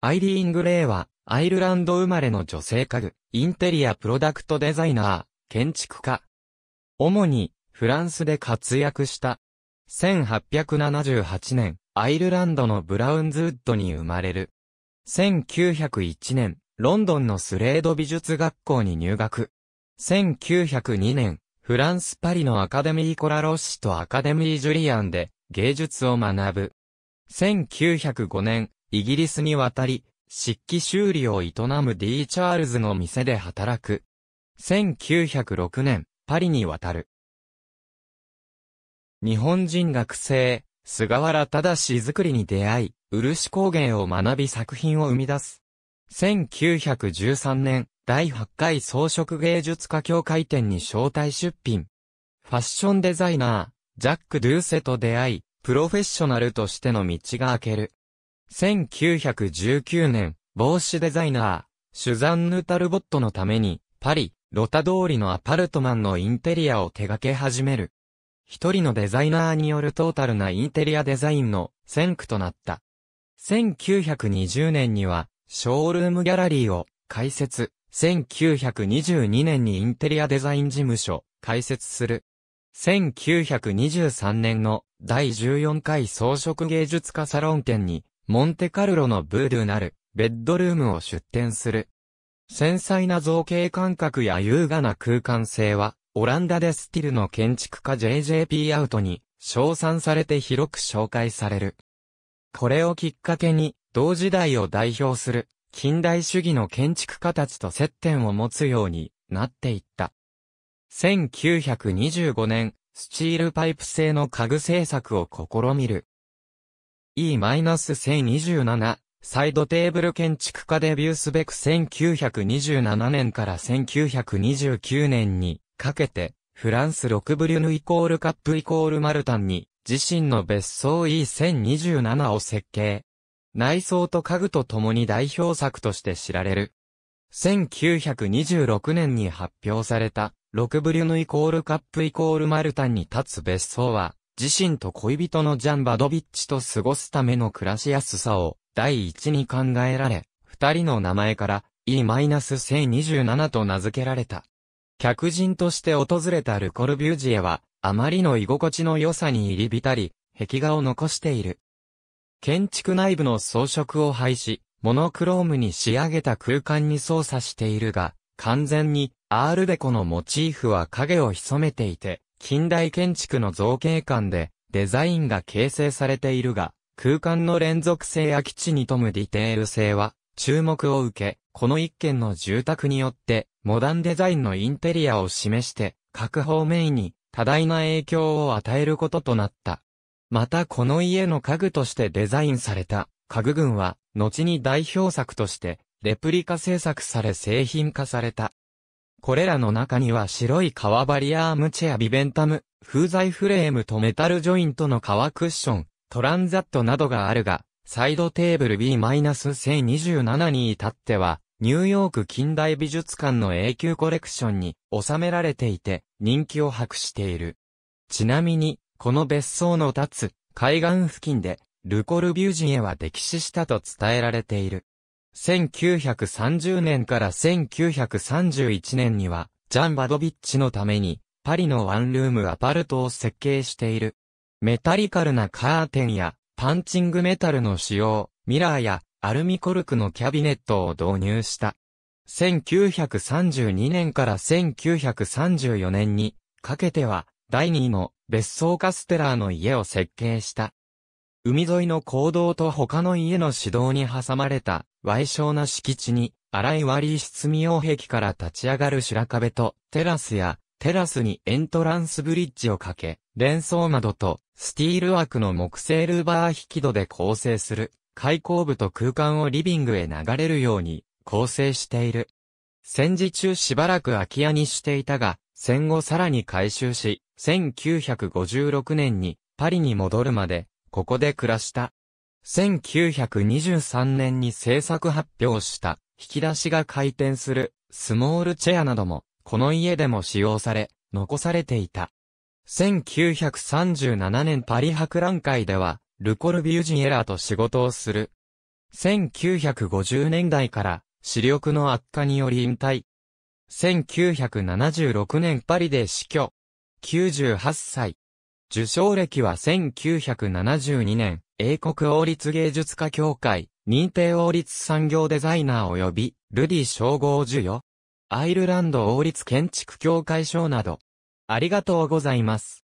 アイリーン・グレイは、アイルランド生まれの女性家具、インテリアプロダクトデザイナー、建築家。主に、フランスで活躍した。1878年、アイルランドのブラウンズウッドに生まれる。1901年、ロンドンのスレード美術学校に入学。1902年、フランスパリのアカデミーコラロッシとアカデミージュリアンで芸術を学ぶ。1905年、イギリスに渡り、漆器修理を営む D・ チャールズの店で働く。1906年、パリに渡る。日本人学生、菅原正作りに出会い、漆工芸を学び作品を生み出す。1913年、第8回装飾芸術家協会展に招待出品。ファッションデザイナー、ジャック・ドゥーセと出会い、プロフェッショナルとしての道が開ける。1919年、帽子デザイナー、シュザンヌ・タルボットのために、パリ、ロタ通りのアパルトマンのインテリアを手掛け始める。一人のデザイナーによるトータルなインテリアデザインの先駆となった。1920年には、ショールームギャラリーを開設。1922年にインテリアデザイン事務所開設する。1923年の第14回装飾芸術家サロン展にモンテカルロのブードゥなる、ベッドルームを出展する。繊細な造形感覚や優雅な空間性は、オランダでスティルの建築家 JJP アウトに、称賛されて広く紹介される。これをきっかけに、同時代を代表する、近代主義の建築家たちと接点を持つようになっていった。1925年、スチールパイプ製の家具製作を試みる。E-1027、サイドテーブル建築家デビューすべく1927年から1929年にかけて、フランス6ブリュヌイコールカップイコールマルタンに、自身の別荘 E1027 を設計。内装と家具と共に代表作として知られる。1926年に発表された、6ブリュヌイコールカップイコールマルタンに立つ別荘は、自身と恋人のジャン・バドビッチと過ごすための暮らしやすさを第一に考えられ、二人の名前から E-1027 と名付けられた。客人として訪れたルコルビュージエは、あまりの居心地の良さに入り浸り、壁画を残している。建築内部の装飾を廃し、モノクロームに仕上げた空間に操作しているが、完全にアールデコのモチーフは影を潜めていて、近代建築の造形館で、デザインが形成されているが、空間の連続性や基地に富むディテール性は、注目を受け、この一軒の住宅によって、モダンデザインのインテリアを示して、各方面に多大な影響を与えることとなった。またこの家の家具としてデザインされた家具群は、後に代表作として、レプリカ制作され製品化された。これらの中には白い革バリアームチェアビベンタム、風材フレームとメタルジョイントの革クッション、トランザットなどがあるが、サイドテーブル B-1027 に至っては、ニューヨーク近代美術館の永久コレクションに収められていて、人気を博している。ちなみに、この別荘の立つ、海岸付近で、ルコルビュージエは溺死したと伝えられている。1930年から1931年には、ジャン・バドビッチのために、パリのワンルームアパルトを設計している。メタリカルなカーテンや、パンチングメタルの使用、ミラーや、アルミコルクのキャビネットを導入した。1932年から1934年にかけては第2の別荘カステラーの家を設計した。海沿いの行動と他の家の指導に挟まれた矮小な敷地に、荒い割り質用壁から立ち上がる白壁と、テラスや、テラスにエントランスブリッジをかけ、連想窓と、スティール枠の木製ルーバー引き戸で構成する、開口部と空間をリビングへ流れるように、構成している。戦時中しばらく空き家にしていたが、戦後さらに改修し、1956年にパリに戻るまで、ここで暮らした。1923年に制作発表した、引き出しが回転する、スモールチェアなども、この家でも使用され、残されていた。1937年パリ博覧会では、ルコルビュージエラーと仕事をする。1950年代から、視力の悪化により引退。1976年パリで死去。98歳。受賞歴は1972年、英国王立芸術家協会、認定王立産業デザイナー及び、ルディ称号授与。アイルランド王立建築協会賞など。ありがとうございます。